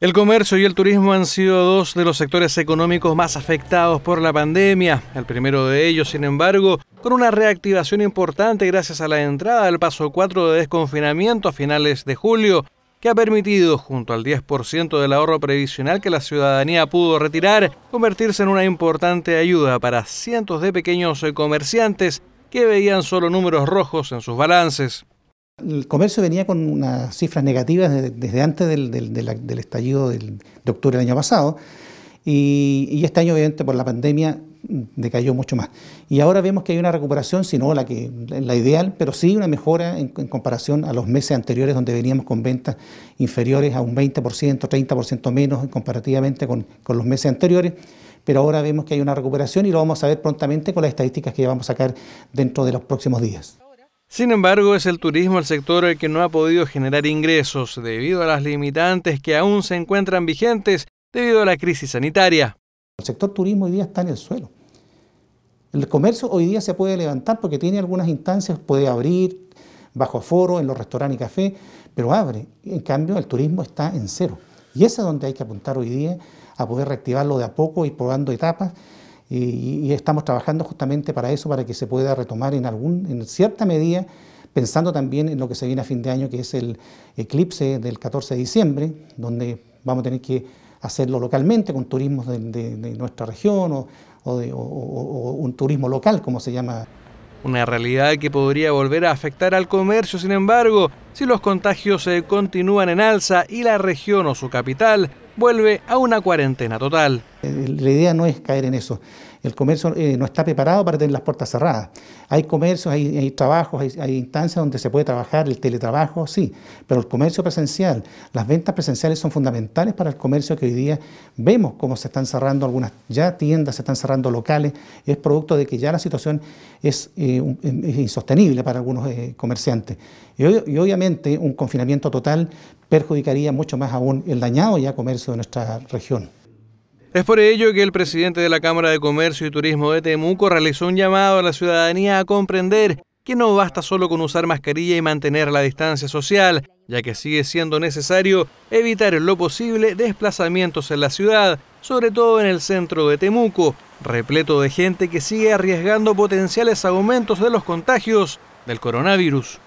El comercio y el turismo han sido dos de los sectores económicos más afectados por la pandemia. El primero de ellos, sin embargo, con una reactivación importante gracias a la entrada del paso 4 de desconfinamiento a finales de julio, que ha permitido, junto al 10% del ahorro previsional que la ciudadanía pudo retirar, convertirse en una importante ayuda para cientos de pequeños comerciantes que veían solo números rojos en sus balances. El comercio venía con unas cifras negativas desde, antes del, estallido de octubre del año pasado y, este año obviamente por la pandemia decayó mucho más. Y ahora vemos que hay una recuperación, si no la, que, la ideal, pero sí una mejora en, comparación a los meses anteriores donde veníamos con ventas inferiores a un 20%, 30% menos comparativamente con, con los meses anteriores pero ahora vemos que hay una recuperación y lo vamos a ver prontamente con las estadísticas que vamos a sacar dentro de los próximos días. Sin embargo, es el turismo el sector el que no ha podido generar ingresos debido a las limitantes que aún se encuentran vigentes debido a la crisis sanitaria. El sector turismo hoy día está en el suelo. El comercio hoy día se puede levantar porque tiene algunas instancias, puede abrir bajo foro en los restaurantes y cafés, pero abre. En cambio, el turismo está en cero. Y eso es donde hay que apuntar hoy día, a poder reactivarlo de a poco y probando etapas y, estamos trabajando justamente para eso, para que se pueda retomar en, algún, en cierta medida, pensando también en lo que se viene a fin de año, que es el eclipse del 14 de diciembre, donde vamos a tener que hacerlo localmente con turismos de, nuestra región o, o un turismo local, como se llama. Una realidad que podría volver a afectar al comercio, sin embargo, si los contagios se eh, continúan en alza y la región o su capital vuelve a una cuarentena total. Eh, la idea no es caer en eso. El comercio eh, no está preparado para tener las puertas cerradas. Hay comercios, hay, trabajos, hay, instancias donde se puede trabajar, el teletrabajo, sí, pero el comercio presencial, las ventas presenciales son fundamentales para el comercio que hoy día vemos cómo se están cerrando algunas ya tiendas, se están cerrando locales, es producto de que ya la situación es, eh, insostenible para algunos eh, comerciantes. y obviamente un confinamiento total perjudicaría mucho más aún el dañado ya comercio de nuestra región. Es por ello que el presidente de la Cámara de Comercio y Turismo de Temuco realizó un llamado a la ciudadanía a comprender que no basta solo con usar mascarilla y mantener la distancia social, ya que sigue siendo necesario evitar en lo posible desplazamientos en la ciudad, sobre todo en el centro de Temuco, repleto de gente que sigue arriesgando potenciales aumentos de los contagios del coronavirus.